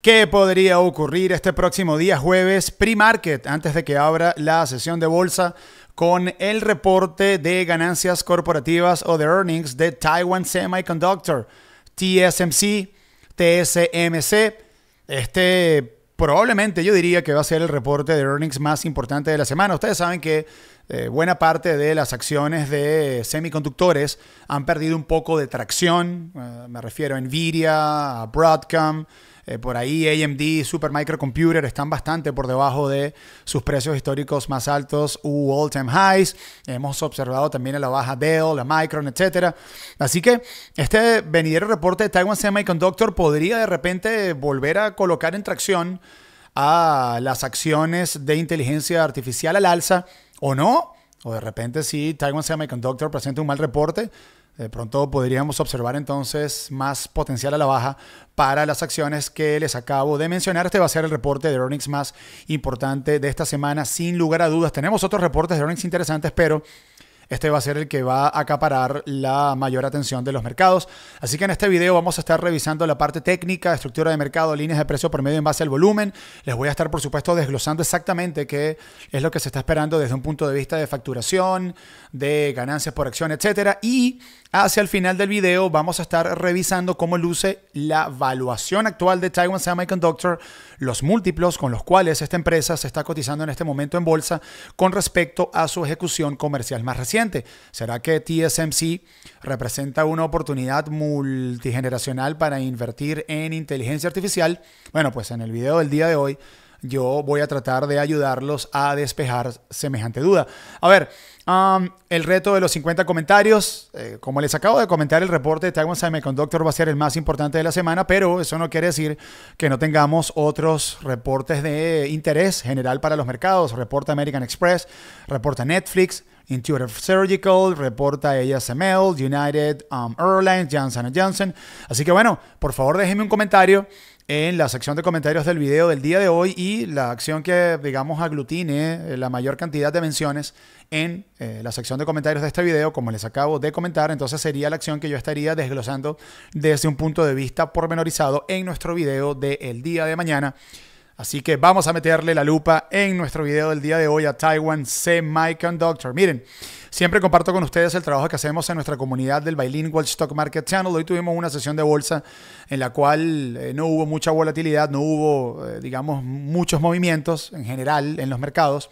¿Qué podría ocurrir este próximo día jueves pre-market antes de que abra la sesión de bolsa con el reporte de ganancias corporativas o de earnings de Taiwan Semiconductor, TSMC, TSMC? Este probablemente yo diría que va a ser el reporte de earnings más importante de la semana. Ustedes saben que eh, buena parte de las acciones de semiconductores han perdido un poco de tracción. Eh, me refiero a Nvidia, a Broadcom eh, por ahí AMD, Super Computer están bastante por debajo de sus precios históricos más altos u all time highs. Hemos observado también a la baja Dell, la Micron, etc. Así que este venidero reporte de Taiwan Semiconductor podría de repente volver a colocar en tracción a las acciones de inteligencia artificial al alza o no. O de repente si Taiwan Semiconductor presenta un mal reporte, de eh, pronto podríamos observar entonces más potencial a la baja para las acciones que les acabo de mencionar. Este va a ser el reporte de earnings más importante de esta semana, sin lugar a dudas. Tenemos otros reportes de earnings interesantes, pero este va a ser el que va a acaparar la mayor atención de los mercados. Así que en este video vamos a estar revisando la parte técnica, estructura de mercado, líneas de precio por en base al volumen. Les voy a estar, por supuesto, desglosando exactamente qué es lo que se está esperando desde un punto de vista de facturación, de ganancias por acción, etcétera. Y hacia el final del video vamos a estar revisando cómo luce la valuación actual de Taiwan Semiconductor, los múltiplos con los cuales esta empresa se está cotizando en este momento en bolsa con respecto a su ejecución comercial más reciente. ¿Será que TSMC representa una oportunidad multigeneracional para invertir en inteligencia artificial? Bueno, pues en el video del día de hoy yo voy a tratar de ayudarlos a despejar semejante duda. A ver, el reto de los 50 comentarios, eh, como les acabo de comentar, el reporte de Taiwan Semiconductor va a ser el más importante de la semana, pero eso no quiere decir que no tengamos otros reportes de interés general para los mercados. reporte American Express, reporte Netflix, Intuitive Surgical, reporta ASML, United um, Airlines, Johnson Johnson. Así que bueno, por favor déjenme un comentario en la sección de comentarios del video del día de hoy y la acción que, digamos, aglutine eh, la mayor cantidad de menciones en eh, la sección de comentarios de este video, como les acabo de comentar, entonces sería la acción que yo estaría desglosando desde un punto de vista pormenorizado en nuestro video del día de mañana. Así que vamos a meterle la lupa en nuestro video del día de hoy a Taiwan Semiconductor. Miren, siempre comparto con ustedes el trabajo que hacemos en nuestra comunidad del Bilingual Stock Market Channel. Hoy tuvimos una sesión de bolsa en la cual eh, no hubo mucha volatilidad, no hubo, eh, digamos, muchos movimientos en general en los mercados.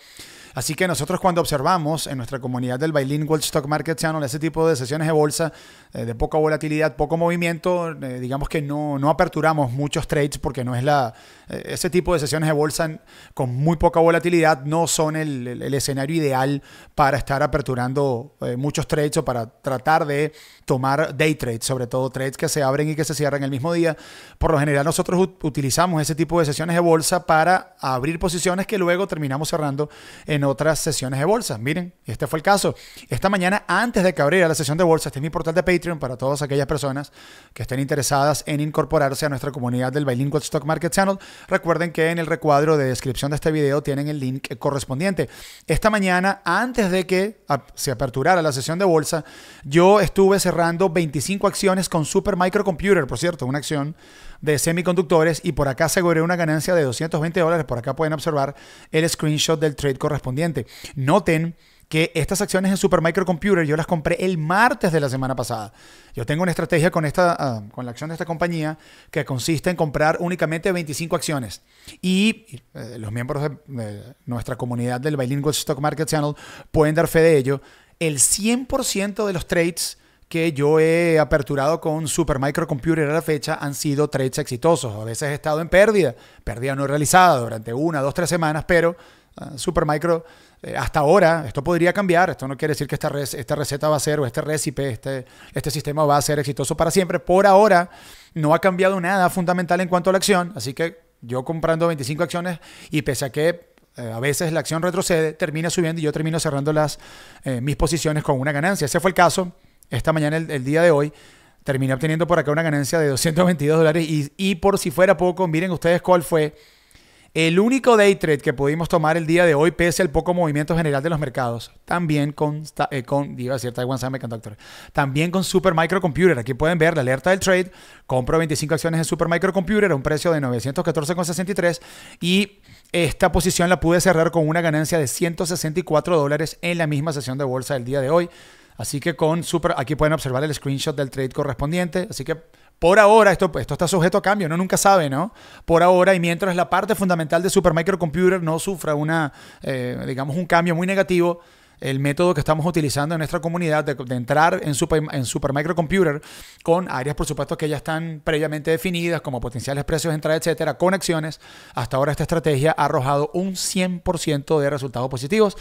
Así que nosotros cuando observamos en nuestra comunidad del Bilingual Stock Market Channel ese tipo de sesiones de bolsa eh, de poca volatilidad, poco movimiento, digamos que no, no aperturamos muchos trades porque no es la, eh, ese tipo de sesiones de bolsa con muy poca volatilidad no son el, escenario ideal para estar aperturando eh, muchos trades o para tratar de tomar day trades, sobre todo trades que se abren y que se cierran el mismo día. Por lo general nosotros utilizamos ese tipo de sesiones de bolsa para abrir posiciones que luego terminamos cerrando en otras sesiones de bolsa. Miren, este fue el caso. Esta mañana antes de que abriera la sesión de bolsa, este es mi portal de Patreon para todas aquellas personas que estén interesadas en incorporarse a nuestra comunidad del Bilingual Stock Market Channel. Recuerden que en el recuadro de descripción de este video tienen el link correspondiente. Esta mañana, antes de que se aperturara la sesión de bolsa, yo estuve cerrando 25 acciones con Super Microcomputer, por cierto, una acción de semiconductores y por acá aseguré una ganancia de 220 dólares. Por acá pueden observar el screenshot del trade correspondiente. Noten que estas acciones en Super computer yo las compré el martes de la semana pasada. Yo tengo una estrategia con, esta, ah, con la acción de esta compañía que consiste en comprar únicamente 25 acciones. Y eh, los miembros de, nuestra comunidad del Bilingual Stock Market Channel pueden dar fe de ello. El 100% de los trades que yo he aperturado con Super computer a la fecha han sido trades exitosos. A veces he estado en pérdida, pérdida no realizada durante una, dos, tres semanas, pero ah, Supermicro eh, hasta ahora, esto podría cambiar, esto no quiere decir que esta, esta receta va a ser o este récipe, este, este, sistema va a ser exitoso para siempre. Por ahora no ha cambiado nada fundamental en cuanto a la acción, así que yo comprando 25 acciones y pese a que eh, a veces la acción retrocede, termina subiendo y yo termino cerrando las, eh, mis posiciones con una ganancia. Ese fue el caso esta mañana, el, día de hoy. Terminé obteniendo por acá una ganancia de 222 dólares y por si fuera poco, miren ustedes cuál fue el único day trade que pudimos tomar el día de hoy, pese al poco movimiento general de los mercados, también con, eh, con también con Aquí pueden ver la alerta del trade. Compro 25 acciones en Super computer a un precio de 914,63 y esta posición la pude cerrar con una ganancia de 164 dólares en la misma sesión de bolsa del día de hoy. Así que con Super, aquí pueden observar el screenshot del trade correspondiente. Así que por ahora, esto, esto está sujeto a cambio, no nunca sabe, ¿no? Por ahora, y mientras la parte fundamental de Supermicrocomputer no sufra una, eh, digamos, un cambio muy negativo, el método que estamos utilizando en nuestra comunidad de, entrar en, super, en Supermicrocomputer con áreas, por supuesto, que ya están previamente definidas como potenciales precios de entrada, etcétera, conexiones. Hasta ahora esta estrategia ha arrojado un 100% de resultados positivos.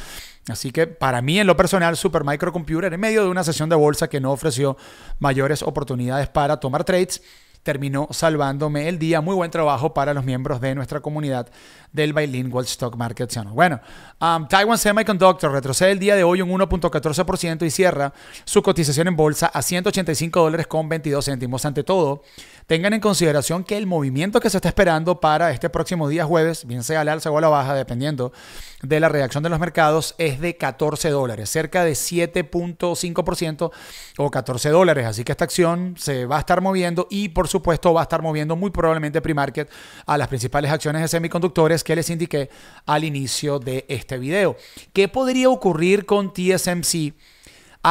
Así que para mí, en lo personal, Supermicrocomputer, en medio de una sesión de bolsa que no ofreció mayores oportunidades para tomar trades, terminó salvándome el día. Muy buen trabajo para los miembros de nuestra comunidad del Bilingual Stock Market Channel. Bueno, um, Taiwan Semiconductor retrocede el día de hoy un 1.14% y cierra su cotización en bolsa a 185 dólares con 22 céntimos. Ante todo, tengan en consideración que el movimiento que se está esperando para este próximo día jueves, bien sea al alza o a la baja, dependiendo de la reacción de los mercados es de 14 dólares, cerca de 7.5% o 14 dólares. Así que esta acción se va a estar moviendo y por supuesto va a estar moviendo muy probablemente pre-market a las principales acciones de semiconductores que les indiqué al inicio de este video. ¿Qué podría ocurrir con TSMC?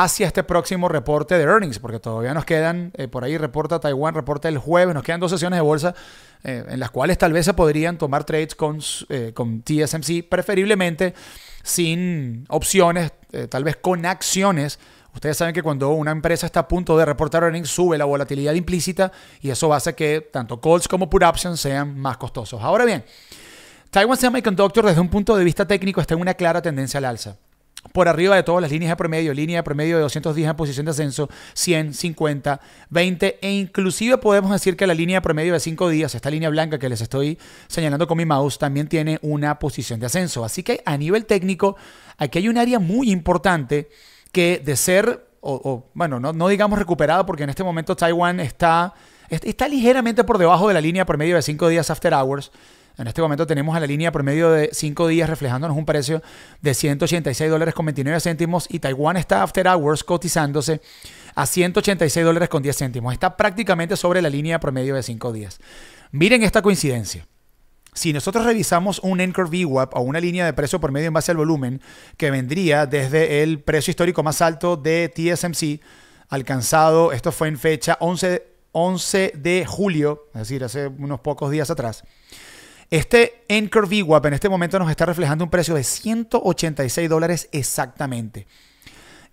hacia este próximo reporte de earnings, porque todavía nos quedan, eh, por ahí reporta Taiwán, reporta el jueves, nos quedan dos sesiones de bolsa eh, en las cuales tal vez se podrían tomar trades con, eh, con TSMC, preferiblemente sin opciones, tal vez con acciones. Ustedes saben que cuando una empresa está a punto de reportar earnings, sube la volatilidad implícita y eso hace que tanto calls como put options sean más costosos. Ahora bien, Taiwan Semiconductor desde un punto de vista técnico está en una clara tendencia al alza por arriba de todas las líneas de promedio, línea de promedio de 210 en posición de ascenso, 100, 50, 20 e inclusive podemos decir que la línea de promedio de 5 días, esta línea blanca que les estoy señalando con mi mouse, también tiene una posición de ascenso. Así que a nivel técnico, aquí hay un área muy importante que de ser, o, bueno, no, digamos recuperada porque en este momento Taiwán está, ligeramente por debajo de la línea de promedio de 5 días after hours, en este momento tenemos a la línea promedio de 5 días reflejándonos un precio de 186 dólares con 29 céntimos y Taiwán está after hours cotizándose a 186 dólares con 10 céntimos. Está prácticamente sobre la línea promedio de 5 días. Miren esta coincidencia. Si nosotros revisamos un Anchor VWAP o una línea de precio promedio en base al volumen que vendría desde el precio histórico más alto de TSMC alcanzado, esto fue en fecha 11, 11 de julio, es decir, hace unos pocos días atrás este Anchor VWAP en este momento nos está reflejando un precio de 186 dólares exactamente.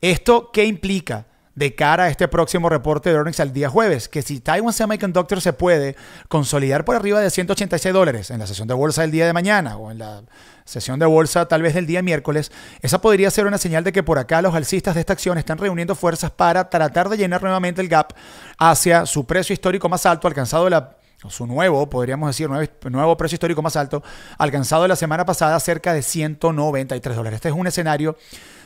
¿Esto qué implica? de cara a este próximo reporte de earnings al día jueves, que si Taiwan Semiconductor se puede consolidar por arriba de 186 dólares en la sesión de bolsa del día de mañana o en la sesión de bolsa tal vez del día miércoles, esa podría ser una señal de que por acá los alcistas de esta acción están reuniendo fuerzas para tratar de llenar nuevamente el gap hacia su precio histórico más alto alcanzado la su nuevo, podríamos decir, nuevo, nuevo, precio histórico más alto, alcanzado la semana pasada cerca de 193 dólares. Este es un escenario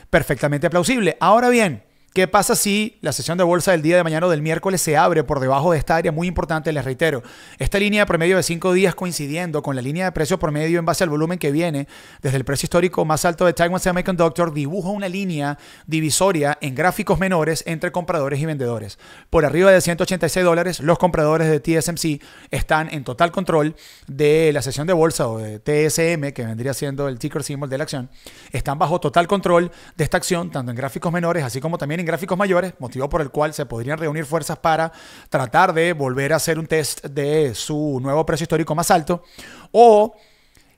perfectamente plausible. Ahora bien, ¿Qué pasa si la sesión de bolsa del día de mañana o del miércoles se abre por debajo de esta área? Muy importante, les reitero, esta línea de promedio de cinco días coincidiendo con la línea de precio promedio en base al volumen que viene desde el precio histórico más alto de Taiwan Semiconductor dibuja una línea divisoria en gráficos menores entre compradores y vendedores. Por arriba de 186 dólares, los compradores de TSMC están en total control de la sesión de bolsa o de TSM, que vendría siendo el ticker symbol de la acción, están bajo total control de esta acción, tanto en gráficos menores así como también en gráficos mayores, motivo por el cual se podrían reunir fuerzas para tratar de volver a hacer un test de su nuevo precio histórico más alto. O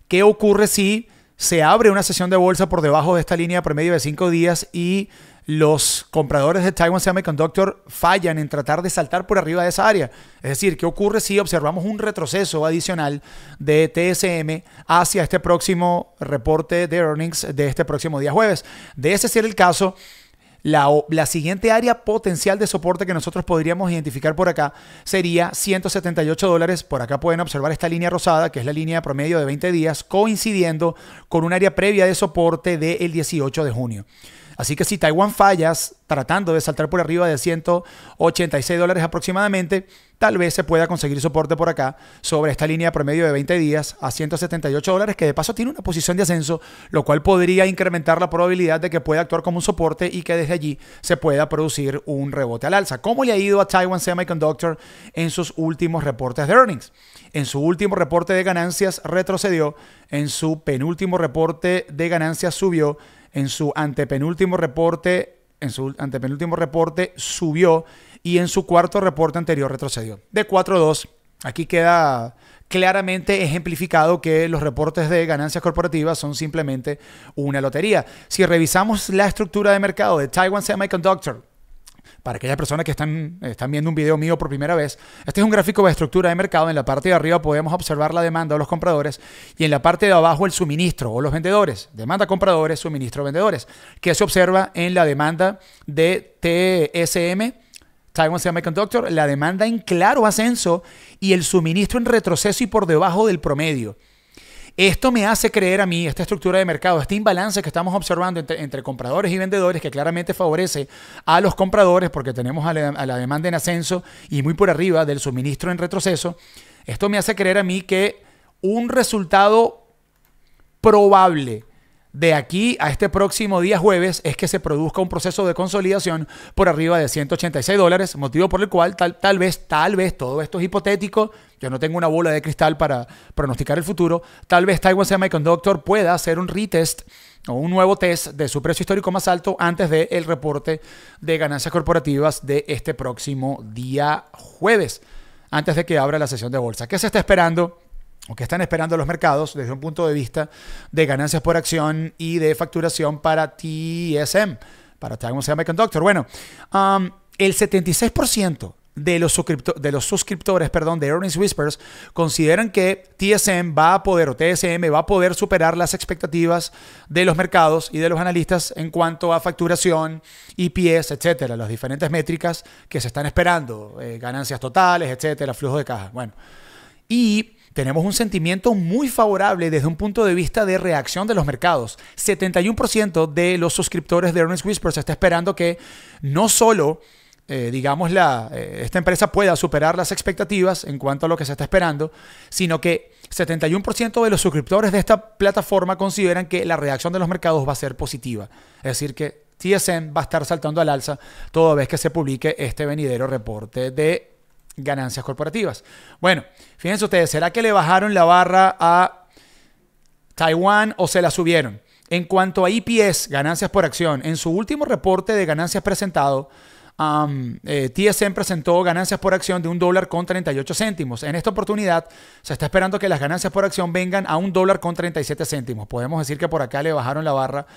qué ocurre si se abre una sesión de bolsa por debajo de esta línea promedio de cinco días y los compradores de Taiwan Semiconductor fallan en tratar de saltar por arriba de esa área. Es decir, ¿qué ocurre si observamos un retroceso adicional de TSM hacia este próximo reporte de earnings de este próximo día jueves? De ese ser el caso, la, siguiente área potencial de soporte que nosotros podríamos identificar por acá sería 178 dólares. Por acá pueden observar esta línea rosada, que es la línea promedio de 20 días, coincidiendo con un área previa de soporte del 18 de junio. Así que si Taiwán fallas tratando de saltar por arriba de 186 dólares aproximadamente, tal vez se pueda conseguir soporte por acá sobre esta línea promedio de 20 días a 178 dólares, que de paso tiene una posición de ascenso, lo cual podría incrementar la probabilidad de que pueda actuar como un soporte y que desde allí se pueda producir un rebote al alza. ¿Cómo le ha ido a Taiwan Semiconductor en sus últimos reportes de earnings? En su último reporte de ganancias retrocedió, en su penúltimo reporte de ganancias subió en su antepenúltimo reporte, en su antepenúltimo reporte subió y en su cuarto reporte anterior retrocedió. De 4-2, aquí queda claramente ejemplificado que los reportes de ganancias corporativas son simplemente una lotería. Si revisamos la estructura de mercado de Taiwan Semiconductor, para aquellas personas que están, viendo un video mío por primera vez, este es un gráfico de estructura de mercado. En la parte de arriba podemos observar la demanda de los compradores y en la parte de abajo el suministro o los vendedores. Demanda compradores, suministro vendedores, que se observa en la demanda de TSM. Taiwan Semiconductor, la demanda en claro ascenso y el suministro en retroceso y por debajo del promedio. Esto me hace creer a mí, esta estructura de mercado, este imbalance que estamos observando entre, compradores y vendedores, que claramente favorece a los compradores porque tenemos a la demanda en ascenso y muy por arriba del suministro en retroceso, esto me hace creer a mí que un resultado probable de aquí a este próximo día jueves es que se produzca un proceso de consolidación por arriba de 186 dólares, motivo por el cual tal, tal vez, tal vez, todo esto es hipotético, yo no tengo una bola de cristal para pronosticar el futuro, tal vez Taiwan Semiconductor pueda hacer un retest o un nuevo test de su precio histórico más alto antes del el reporte de ganancias corporativas de este próximo día jueves, antes de que abra la sesión de bolsa. ¿Qué se está esperando? o están esperando los mercados desde un punto de vista de ganancias por acción y de facturación para TSM, para Taiwan Doctor. Bueno, um, el 76% de los, de los suscriptores perdón, de Earnings Whispers consideran que TSM va a poder o TSM va a poder superar las expectativas de los mercados y de los analistas en cuanto a facturación, IPS, e etcétera, las diferentes métricas que se están esperando, eh, ganancias totales, etcétera, flujo de caja. Bueno, y tenemos un sentimiento muy favorable desde un punto de vista de reacción de los mercados. 71% de los suscriptores de Earnest Whispers está esperando que no solo, eh, digamos, eh, esta empresa pueda superar las expectativas en cuanto a lo que se está esperando, sino que 71% de los suscriptores de esta plataforma consideran que la reacción de los mercados va a ser positiva. Es decir, que TSN va a estar saltando al alza toda vez que se publique este venidero reporte de ganancias corporativas. Bueno, fíjense ustedes, ¿será que le bajaron la barra a Taiwán o se la subieron? En cuanto a EPS, ganancias por acción, en su último reporte de ganancias presentado, TSM eh, presentó ganancias por acción de un dólar con 38 céntimos. En esta oportunidad se está esperando que las ganancias por acción vengan a un dólar con 37 céntimos. Podemos decir que por acá le bajaron la barra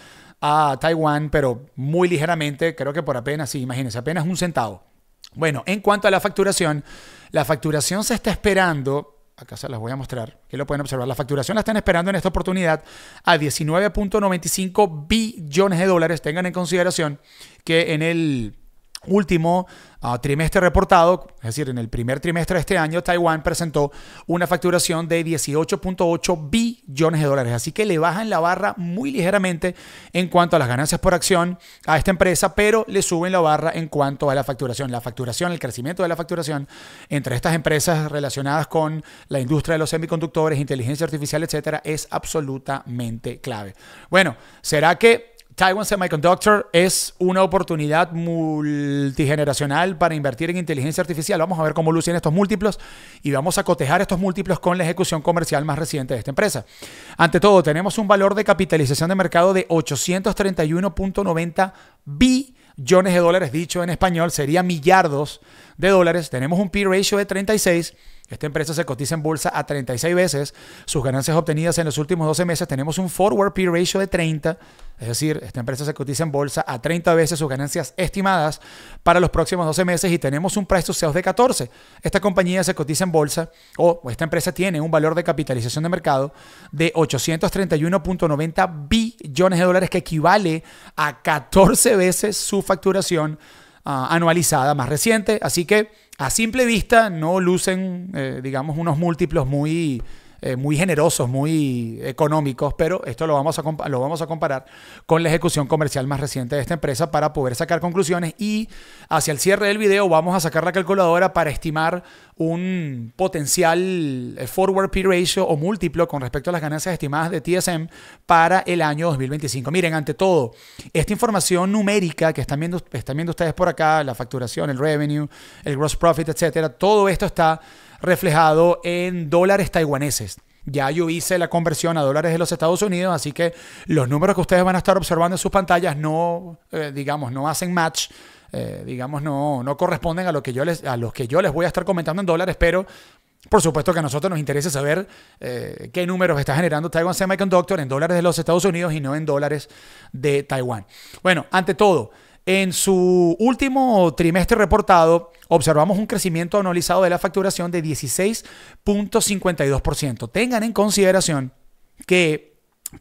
a Taiwán, pero muy ligeramente, creo que por apenas, sí, imagínense, apenas un centavo. Bueno, en cuanto a la facturación, la facturación se está esperando, acá se las voy a mostrar, que lo pueden observar, la facturación la están esperando en esta oportunidad a 19.95 billones de dólares. Tengan en consideración que en el último ah, trimestre reportado, es decir, en el primer trimestre de este año, Taiwán presentó una facturación de 18.8 billones de dólares. Así que le bajan la barra muy ligeramente en cuanto a las ganancias por acción a esta empresa, pero le suben la barra en cuanto a la facturación. La facturación, el crecimiento de la facturación entre estas empresas relacionadas con la industria de los semiconductores, inteligencia artificial, etcétera, es absolutamente clave. Bueno, ¿será que Taiwan Semiconductor es una oportunidad multigeneracional para invertir en inteligencia artificial. Vamos a ver cómo lucen estos múltiplos y vamos a cotejar estos múltiplos con la ejecución comercial más reciente de esta empresa. Ante todo, tenemos un valor de capitalización de mercado de 831.90 billones de dólares, dicho en español, sería millardos de dólares. Tenemos un P-ratio de 36 esta empresa se cotiza en bolsa a 36 veces. Sus ganancias obtenidas en los últimos 12 meses tenemos un forward P ratio de 30. Es decir, esta empresa se cotiza en bolsa a 30 veces sus ganancias estimadas para los próximos 12 meses y tenemos un precio to de 14. Esta compañía se cotiza en bolsa o esta empresa tiene un valor de capitalización de mercado de 831.90 billones de dólares que equivale a 14 veces su facturación ah, anualizada más reciente. Así que a simple vista no lucen, eh, digamos, unos múltiplos muy eh, muy generosos, muy económicos, pero esto lo vamos, a lo vamos a comparar con la ejecución comercial más reciente de esta empresa para poder sacar conclusiones y hacia el cierre del video vamos a sacar la calculadora para estimar un potencial eh, forward P ratio o múltiplo con respecto a las ganancias estimadas de TSM para el año 2025. Miren, ante todo, esta información numérica que están viendo, están viendo ustedes por acá, la facturación, el revenue, el gross profit, etcétera, todo esto está reflejado en dólares taiwaneses. Ya yo hice la conversión a dólares de los Estados Unidos, así que los números que ustedes van a estar observando en sus pantallas no, eh, digamos, no hacen match. Eh, digamos, no, no corresponden a, lo que yo les, a los que yo les voy a estar comentando en dólares, pero por supuesto que a nosotros nos interesa saber eh, qué números está generando Taiwan Semiconductor en dólares de los Estados Unidos y no en dólares de Taiwán. Bueno, ante todo, en su último trimestre reportado, observamos un crecimiento anualizado de la facturación de 16.52%. Tengan en consideración que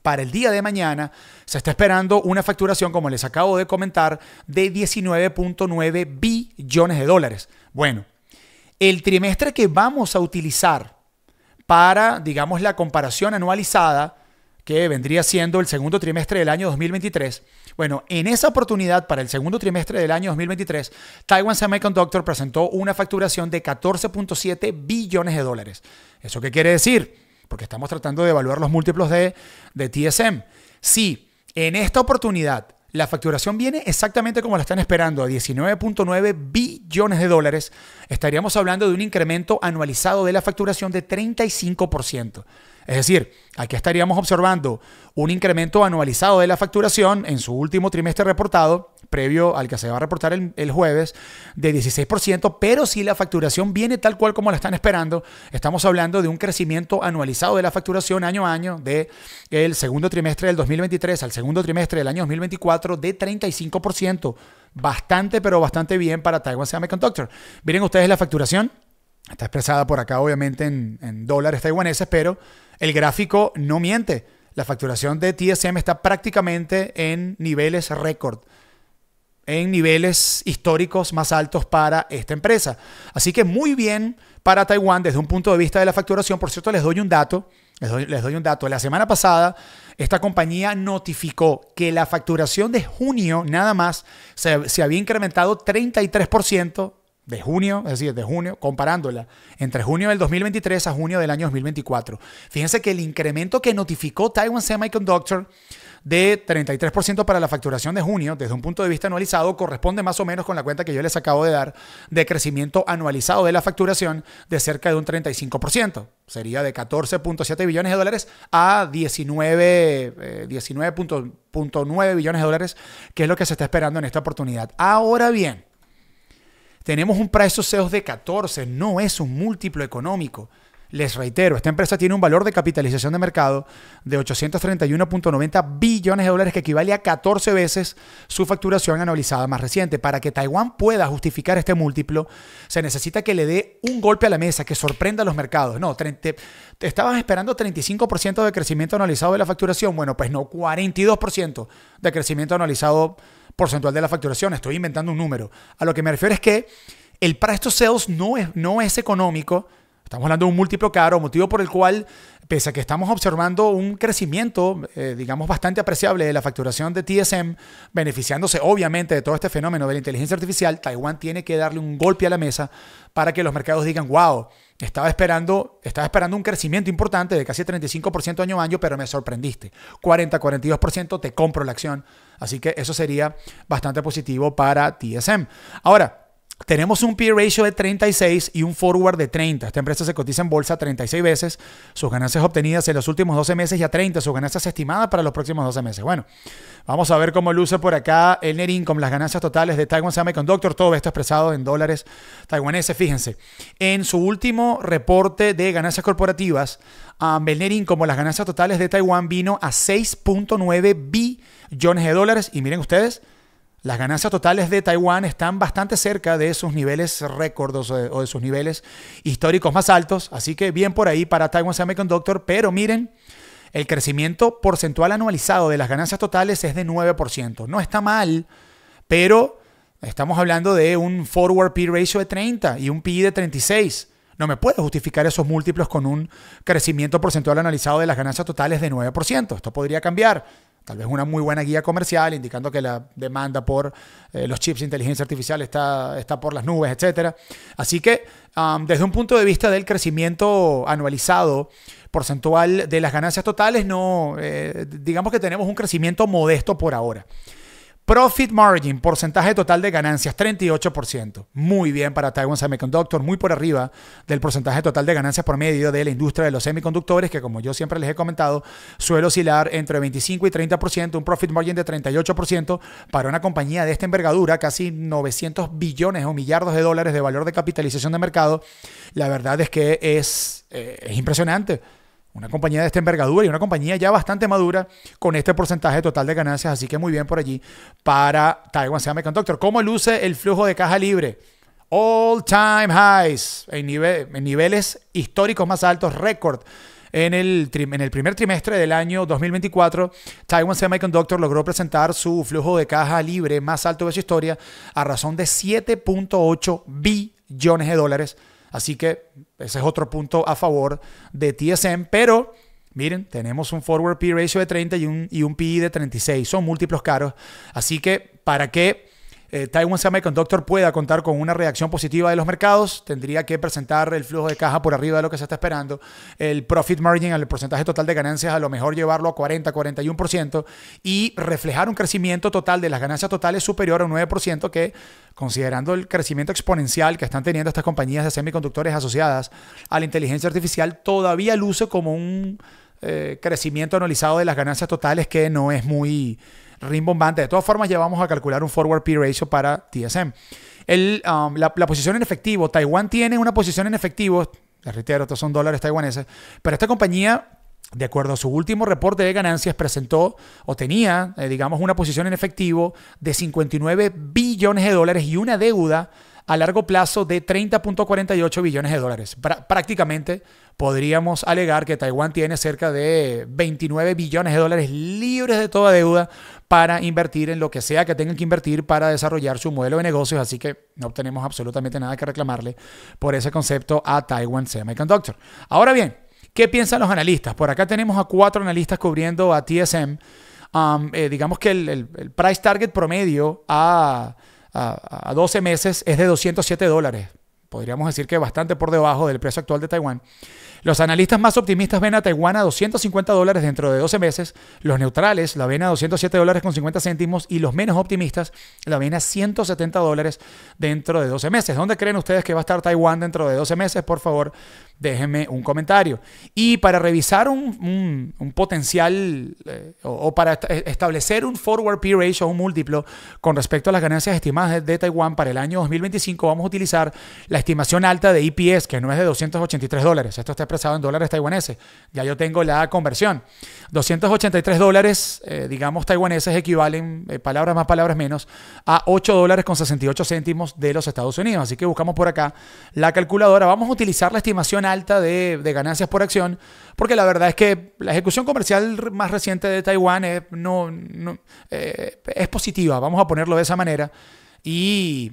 para el día de mañana se está esperando una facturación, como les acabo de comentar, de 19.9 billones de dólares. Bueno, el trimestre que vamos a utilizar para, digamos, la comparación anualizada que vendría siendo el segundo trimestre del año 2023. Bueno, en esa oportunidad para el segundo trimestre del año 2023, Taiwan Semiconductor presentó una facturación de 14.7 billones de dólares. ¿Eso qué quiere decir? Porque estamos tratando de evaluar los múltiplos de, de TSM. Si en esta oportunidad la facturación viene exactamente como la están esperando, a 19.9 billones de dólares, estaríamos hablando de un incremento anualizado de la facturación de 35%. Es decir, aquí estaríamos observando un incremento anualizado de la facturación en su último trimestre reportado, previo al que se va a reportar el, jueves, de 16%, pero si la facturación viene tal cual como la están esperando, estamos hablando de un crecimiento anualizado de la facturación año a año de el segundo trimestre del 2023 al segundo trimestre del año 2024 de 35%. Bastante, pero bastante bien para Taiwan Semiconductor. Miren ustedes la facturación Está expresada por acá, obviamente, en, dólares taiwaneses, pero el gráfico no miente. La facturación de TSM está prácticamente en niveles récord en niveles históricos más altos para esta empresa. Así que muy bien para Taiwán desde un punto de vista de la facturación. Por cierto, les doy un dato. Les doy, un dato. La semana pasada, esta compañía notificó que la facturación de junio nada más se, se había incrementado 33% de junio, es decir, de junio, comparándola entre junio del 2023 a junio del año 2024. Fíjense que el incremento que notificó Taiwan Semiconductor de 33% para la facturación de junio, desde un punto de vista anualizado, corresponde más o menos con la cuenta que yo les acabo de dar de crecimiento anualizado de la facturación de cerca de un 35%. Sería de 14.7 billones de dólares a 19, 19.9 eh, billones de dólares, que es lo que se está esperando en esta oportunidad. Ahora bien, tenemos un precio CEO de 14, no es un múltiplo económico. Les reitero, esta empresa tiene un valor de capitalización de mercado de 831.90 billones de dólares que equivale a 14 veces su facturación anualizada más reciente. Para que Taiwán pueda justificar este múltiplo, se necesita que le dé un golpe a la mesa, que sorprenda a los mercados. No, te estabas esperando 35% de crecimiento anualizado de la facturación. Bueno, pues no, 42% de crecimiento anualizado porcentual de la facturación, estoy inventando un número. A lo que me refiero es que el para estos sales no es, no es económico Estamos hablando de un múltiplo caro, motivo por el cual, pese a que estamos observando un crecimiento, eh, digamos, bastante apreciable de la facturación de TSM, beneficiándose obviamente de todo este fenómeno de la inteligencia artificial, Taiwán tiene que darle un golpe a la mesa para que los mercados digan, wow, estaba esperando, estaba esperando un crecimiento importante de casi 35% año a año, pero me sorprendiste. 40, 42%, te compro la acción. Así que eso sería bastante positivo para TSM. Ahora, tenemos un peer ratio de 36 y un forward de 30. Esta empresa se cotiza en bolsa 36 veces. Sus ganancias obtenidas en los últimos 12 meses y a 30. Sus ganancias estimadas para los próximos 12 meses. Bueno, vamos a ver cómo luce por acá el net income, las ganancias totales de Taiwán Taiwan Semiconductor. Todo esto expresado en dólares taiwaneses. Fíjense, en su último reporte de ganancias corporativas, a um, el net las ganancias totales de Taiwán, vino a 6.9 billones de dólares. Y miren ustedes, las ganancias totales de Taiwán están bastante cerca de sus niveles récordos eh, o de sus niveles históricos más altos, así que bien por ahí para Taiwan Semiconductor, pero miren, el crecimiento porcentual anualizado de las ganancias totales es de 9%. No está mal, pero estamos hablando de un forward P ratio de 30 y un PI de 36. No me puedo justificar esos múltiplos con un crecimiento porcentual analizado de las ganancias totales de 9%. Esto podría cambiar tal vez una muy buena guía comercial indicando que la demanda por eh, los chips de inteligencia artificial está, está por las nubes, etc. Así que desde un punto de vista del crecimiento anualizado, porcentual de las ganancias totales, no, eh, digamos que tenemos un crecimiento modesto por ahora. Profit margin, porcentaje total de ganancias, 38%. Muy bien para Taiwan Semiconductor, muy por arriba del porcentaje total de ganancias por medio de la industria de los semiconductores, que como yo siempre les he comentado, suele oscilar entre 25 y 30%, un profit margin de 38% para una compañía de esta envergadura, casi 900 billones o millardos de dólares de valor de capitalización de mercado. La verdad es que es, eh, es impresionante. Una compañía de esta envergadura y una compañía ya bastante madura con este porcentaje total de ganancias. Así que muy bien por allí para Taiwan Semiconductor. ¿Cómo luce el flujo de caja libre? All time highs en, en niveles históricos más altos, récord. En el, en el, primer trimestre del año 2024, Taiwan Semiconductor logró presentar su flujo de caja libre más alto de su historia a razón de 7.8 billones de dólares. Así que ese es otro punto a favor de TSM, pero miren, tenemos un forward P ratio de 30 y un, y un PI de 36. Son múltiplos caros. Así que, ¿para qué? Eh, Taiwan Semiconductor pueda contar con una reacción positiva de los mercados, tendría que presentar el flujo de caja por arriba de lo que se está esperando, el profit margin, el porcentaje total de ganancias, a lo mejor llevarlo a 40, 41% y reflejar un crecimiento total de las ganancias totales superior a un 9%, que considerando el crecimiento exponencial que están teniendo estas compañías de semiconductores asociadas a la inteligencia artificial, todavía luce como un eh, crecimiento anualizado de las ganancias totales que no es muy rimbombante. De todas formas, ya vamos a calcular un forward P ratio para TSM. Um, la, posición en efectivo. Taiwán tiene una posición en efectivo. Les reitero, estos son dólares taiwaneses. Pero esta compañía de acuerdo a su último reporte de ganancias, presentó o tenía, eh, digamos, una posición en efectivo de 59 billones de dólares y una deuda a largo plazo de 30.48 billones de dólares. prácticamente podríamos alegar que Taiwán tiene cerca de 29 billones de dólares libres de toda deuda para invertir en lo que sea que tengan que invertir para desarrollar su modelo de negocios. Así que no tenemos absolutamente nada que reclamarle por ese concepto a Taiwan Semiconductor. Ahora bien, ¿qué piensan los analistas? Por acá tenemos a cuatro analistas cubriendo a TSM. Eh, digamos que el, price target promedio a, 12 meses es de 207 dólares podríamos decir que bastante por debajo del precio actual de Taiwán. Los analistas más optimistas ven a Taiwán a 250 dólares dentro de 12 meses, los neutrales la ven a 207 dólares con 50 céntimos y los menos optimistas la ven a 170 dólares dentro de 12 meses. ¿Dónde creen ustedes que va a estar Taiwán dentro de 12 meses? Por favor, déjenme un comentario. Y para revisar un, potencial eh, o, para eh, establecer un forward P ratio, un múltiplo con respecto a las ganancias estimadas de, Taiwán para el año 2025, vamos a utilizar la estimación alta de EPS, que no es de 283 dólares. Esto está expresado en dólares taiwaneses. Ya yo tengo la conversión. 283 dólares, eh, digamos, taiwaneses equivalen, eh, palabras más, palabras menos, a 8 dólares con 68 céntimos de los Estados Unidos. Así que buscamos por acá la calculadora. Vamos a utilizar la estimación alta de, ganancias por acción, porque la verdad es que la ejecución comercial más reciente de Taiwán es, no, eh, es positiva, vamos a ponerlo de esa manera. Y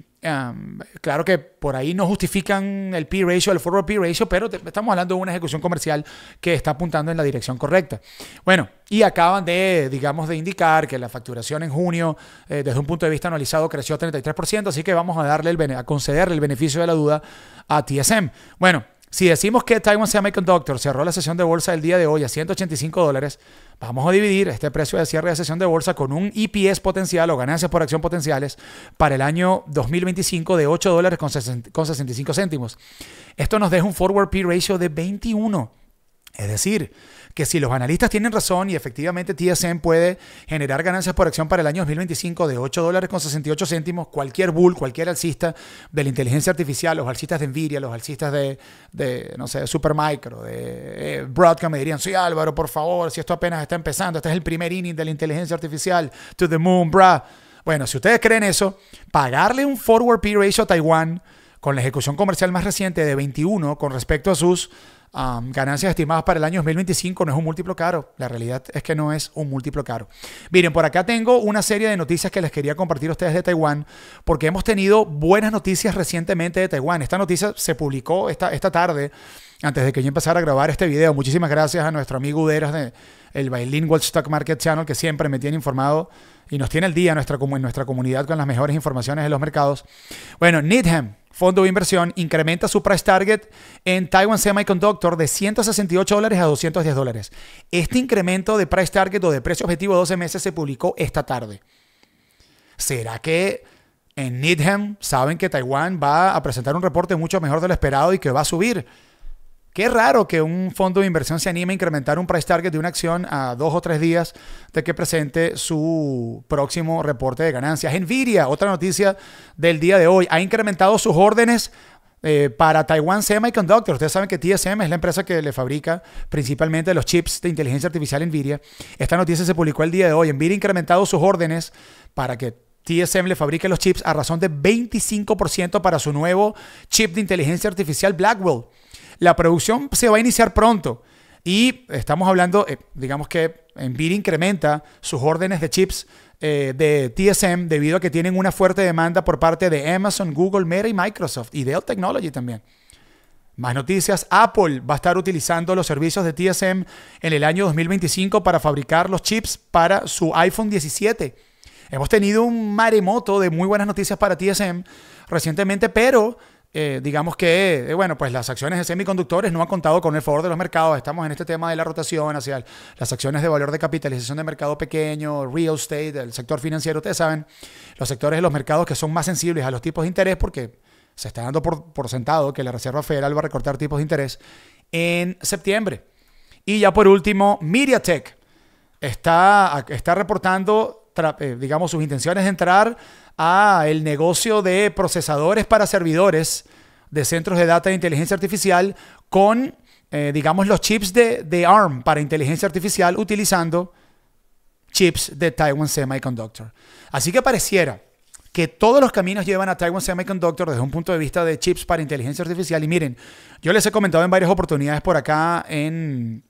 claro que por ahí no justifican el P ratio, el forward P ratio, pero estamos hablando de una ejecución comercial que está apuntando en la dirección correcta. Bueno, y acaban de, digamos, de indicar que la facturación en junio, eh, desde un punto de vista analizado, creció 33%, así que vamos a darle el a concederle el beneficio de la duda a TSM. Bueno, si decimos que Taiwan Semiconductor cerró la sesión de bolsa el día de hoy a 185 dólares, vamos a dividir este precio de cierre de sesión de bolsa con un EPS potencial o ganancias por acción potenciales para el año 2025 de 8 dólares con 65 céntimos. Esto nos deja un forward P ratio de 21. Es decir, que si los analistas tienen razón y efectivamente TSM puede generar ganancias por acción para el año 2025 de 8 dólares con 68 céntimos, cualquier bull, cualquier alcista de la inteligencia artificial, los alcistas de Nvidia, los alcistas de, no sé, de Supermicro, de eh, Broadcom, me dirían, soy Álvaro, por favor, si esto apenas está empezando, este es el primer inning de la inteligencia artificial, to the moon, bra Bueno, si ustedes creen eso, pagarle un forward P ratio a Taiwán con la ejecución comercial más reciente de 21 con respecto a sus ganancias estimadas para el año 2025 no es un múltiplo caro. La realidad es que no es un múltiplo caro. Miren, por acá tengo una serie de noticias que les quería compartir ustedes de Taiwán, porque hemos tenido buenas noticias recientemente de Taiwán. Esta noticia se publicó esta, esta tarde, antes de que yo empezara a grabar este video. Muchísimas gracias a nuestro amigo Uderas de el Bilingual Stock Market Channel, que siempre me tiene informado y nos tiene el día nuestra, en nuestra comunidad con las mejores informaciones de los mercados. Bueno, Needham fondo de inversión incrementa su price target en Taiwan Semiconductor de 168 dólares a 210 dólares. Este incremento de price target o de precio objetivo de 12 meses se publicó esta tarde. ¿Será que en Needham saben que Taiwán va a presentar un reporte mucho mejor de lo esperado y que va a subir? Qué raro que un fondo de inversión se anime a incrementar un price target de una acción a dos o tres días de que presente su próximo reporte de ganancias. Nvidia, otra noticia del día de hoy, ha incrementado sus órdenes eh, para Taiwan Semiconductor. Ustedes saben que TSM es la empresa que le fabrica principalmente los chips de inteligencia artificial Nvidia. Esta noticia se publicó el día de hoy. Nvidia ha incrementado sus órdenes para que TSM le fabrique los chips a razón de 25% para su nuevo chip de inteligencia artificial Blackwell. La producción se va a iniciar pronto y estamos hablando, eh, digamos que Nvidia incrementa sus órdenes de chips eh, de TSM debido a que tienen una fuerte demanda por parte de Amazon, Google, Meta y Microsoft y Dell Technology también. Más noticias, Apple va a estar utilizando los servicios de TSM en el año 2025 para fabricar los chips para su iPhone 17. Hemos tenido un maremoto de muy buenas noticias para TSM recientemente, pero eh, digamos que, eh, bueno, pues las acciones de semiconductores no han contado con el favor de los mercados. Estamos en este tema de la rotación hacia las acciones de valor de capitalización de mercado pequeño, real estate, el sector financiero. Ustedes saben, los sectores de los mercados que son más sensibles a los tipos de interés porque se está dando por, sentado que la Reserva Federal va a recortar tipos de interés en septiembre. Y ya por último, MediaTek está, está reportando eh, digamos, sus intenciones de entrar a el negocio de procesadores para servidores de centros de data de inteligencia artificial con, eh, digamos, los chips de, ARM para inteligencia artificial utilizando chips de Taiwan Semiconductor. Así que pareciera que todos los caminos llevan a Taiwan Semiconductor desde un punto de vista de chips para inteligencia artificial. Y miren, yo les he comentado en varias oportunidades por acá en,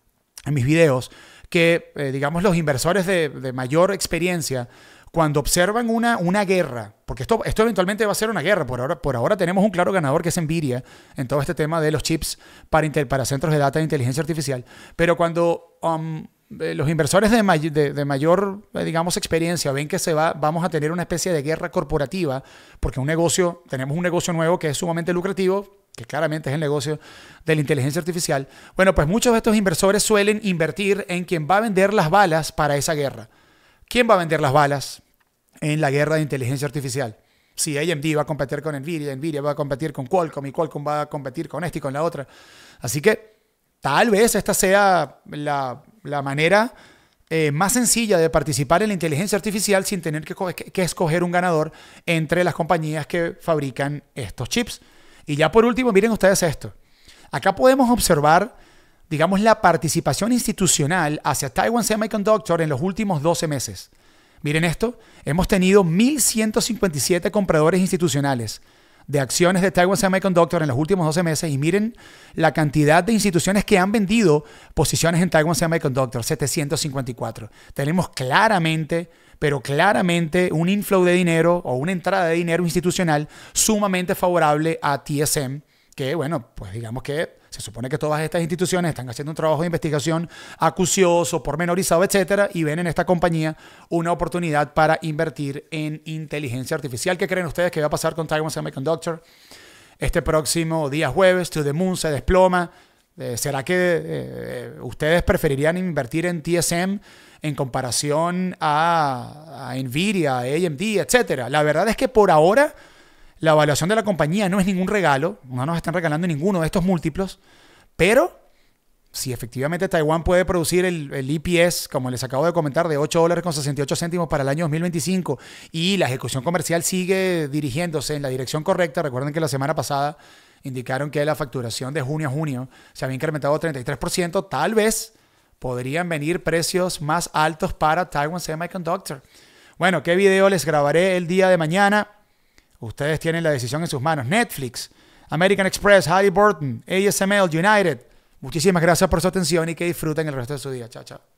en mis videos que, eh, digamos, los inversores de, mayor experiencia, cuando observan una, una guerra, porque esto, esto eventualmente va a ser una guerra, por ahora, por ahora tenemos un claro ganador que es Nvidia en todo este tema de los chips para, para centros de data de inteligencia artificial, pero cuando... Um, eh, los inversores de, mayor, eh, digamos, experiencia ven que se va, vamos a tener una especie de guerra corporativa, porque un negocio, tenemos un negocio nuevo que es sumamente lucrativo, que claramente es el negocio de la inteligencia artificial, bueno, pues muchos de estos inversores suelen invertir en quien va a vender las balas para esa guerra. ¿Quién va a vender las balas en la guerra de inteligencia artificial? Si AMD va a competir con Nvidia, Nvidia va a competir con Qualcomm y Qualcomm va a competir con este y con la otra. Así que tal vez esta sea la, manera eh, más sencilla de participar en la inteligencia artificial sin tener que escoger un ganador entre las compañías que fabrican estos chips. Y ya por último, miren ustedes esto. Acá podemos observar, digamos, la participación institucional hacia Taiwan Semiconductor en los últimos 12 meses. Miren esto, hemos tenido 1.157 compradores institucionales de acciones de Taiwan Semiconductor en los últimos 12 meses y miren la cantidad de instituciones que han vendido posiciones en Taiwan Semiconductor, 754. Tenemos claramente pero claramente un inflow de dinero o una entrada de dinero institucional sumamente favorable a TSM, que bueno, pues digamos que se supone que todas estas instituciones están haciendo un trabajo de investigación acucioso, pormenorizado, etcétera, y ven en esta compañía una oportunidad para invertir en inteligencia artificial. ¿Qué creen ustedes que va a pasar con Taiwan Semiconductor? Este próximo día jueves, To the Moon se desploma. Eh, ¿Será que eh, ustedes preferirían invertir en TSM en comparación a, Nvidia, AMD, etcétera? La verdad es que por ahora la evaluación de la compañía no es ningún regalo, no nos están regalando ninguno de estos múltiplos, pero si efectivamente Taiwán puede producir el, el EPS, como les acabo de comentar, de 8 dólares con 68 céntimos para el año 2025 y la ejecución comercial sigue dirigiéndose en la dirección correcta, recuerden que la semana pasada indicaron que la facturación de junio a junio se había incrementado 33%. Tal vez podrían venir precios más altos para Taiwan Semiconductor. Bueno, ¿qué video les grabaré el día de mañana? Ustedes tienen la decisión en sus manos. Netflix, American Express, Halliburton, ASML, United. Muchísimas gracias por su atención y que disfruten el resto de su día. Chao, chao.